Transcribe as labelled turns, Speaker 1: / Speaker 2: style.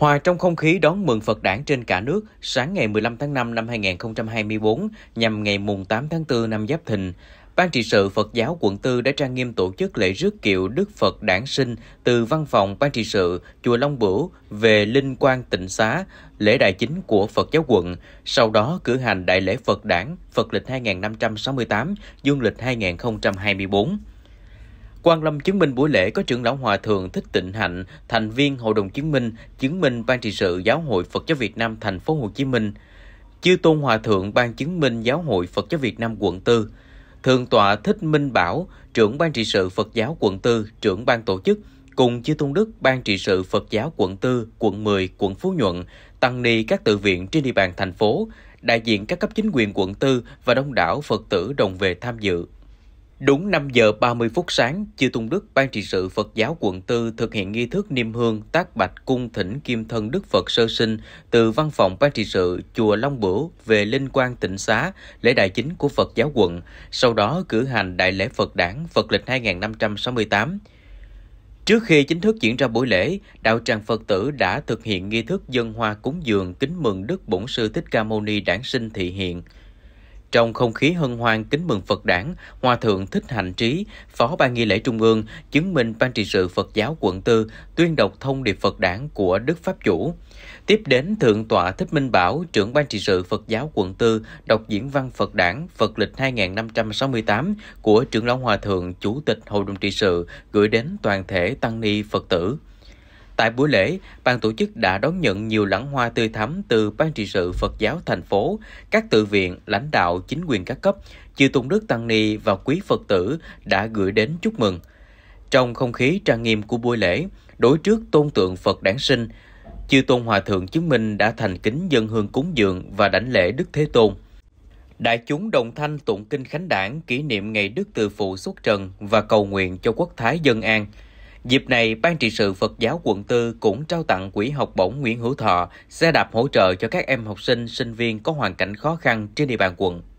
Speaker 1: Hòa trong không khí đón mừng Phật đản trên cả nước sáng ngày 15 tháng 5 năm 2024 nhằm ngày mùng 8 tháng 4 năm Giáp Thìn, Ban trị sự Phật giáo quận 4 đã trang nghiêm tổ chức lễ rước kiệu Đức Phật Đản Sinh từ văn phòng Ban trị sự Chùa Long Bửu về Linh Quang Tịnh Xá, lễ đại chính của Phật giáo quận, sau đó cử hành đại lễ Phật Đản Phật lịch 2568, dương lịch 2024. Quan Lâm chứng minh buổi lễ có trưởng lão Hòa Thượng Thích Tịnh Hạnh, thành viên Hội đồng chứng minh, chứng minh Ban trị sự Giáo hội Phật giáo Việt Nam thành phố Hồ Chí Minh, Chư Tôn Hòa Thượng Ban chứng minh Giáo hội Phật giáo Việt Nam quận 4, Thượng tọa Thích Minh Bảo, trưởng Ban trị sự Phật giáo quận 4, trưởng Ban tổ chức, cùng Chư Tôn Đức Ban trị sự Phật giáo quận 4, quận 10, quận Phú Nhuận, tăng ni các tự viện trên địa bàn thành phố, đại diện các cấp chính quyền quận 4 và đông đảo Phật tử đồng về tham dự. Đúng 5 giờ 30 phút sáng, chư Tôn Đức, Ban trị sự Phật giáo quận 4 thực hiện nghi thức niêm hương tác bạch cung thỉnh kim thân Đức Phật sơ sinh từ văn phòng Ban trị sự Chùa Long Bửu về Linh Quang tỉnh Xá, lễ đại chính của Phật giáo quận, sau đó cử hành đại lễ Phật đảng Phật lịch 2568. Trước khi chính thức diễn ra buổi lễ, đạo tràng Phật tử đã thực hiện nghi thức dân hoa cúng dường kính mừng Đức Bổn Sư Thích Ca Mâu Ni đảng sinh thị hiện – trong không khí hân hoan kính mừng Phật đản, Hòa Thượng Thích Hạnh Trí, Phó Ban nghi lễ Trung ương, chứng minh Ban trị sự Phật giáo quận Tư, tuyên đọc thông điệp Phật đản của Đức Pháp Chủ. Tiếp đến Thượng tọa Thích Minh Bảo, trưởng Ban trị sự Phật giáo quận Tư, đọc diễn văn Phật đản Phật lịch 2568 của trưởng lão Hòa Thượng, Chủ tịch Hội đồng trị sự, gửi đến toàn thể tăng ni Phật tử. Tại buổi lễ, ban tổ chức đã đón nhận nhiều lãng hoa tươi thắm từ Ban trị sự Phật giáo thành phố, các tự viện, lãnh đạo, chính quyền các cấp, chư tôn đức tăng ni và quý Phật tử đã gửi đến chúc mừng. Trong không khí trang nghiêm của buổi lễ, đối trước tôn tượng Phật đản sinh, chư tôn hòa thượng chứng minh đã thành kính dân hương cúng dường và đảnh lễ Đức Thế Tôn. Đại chúng đồng thanh tụng kinh khánh đảng kỷ niệm ngày Đức Từ Phụ xuất trần và cầu nguyện cho quốc thái dân an – Dịp này, Ban trị sự Phật giáo quận 4 cũng trao tặng quỹ học bổng Nguyễn Hữu Thọ, xe đạp hỗ trợ cho các em học sinh, sinh viên có hoàn cảnh khó khăn trên địa bàn quận.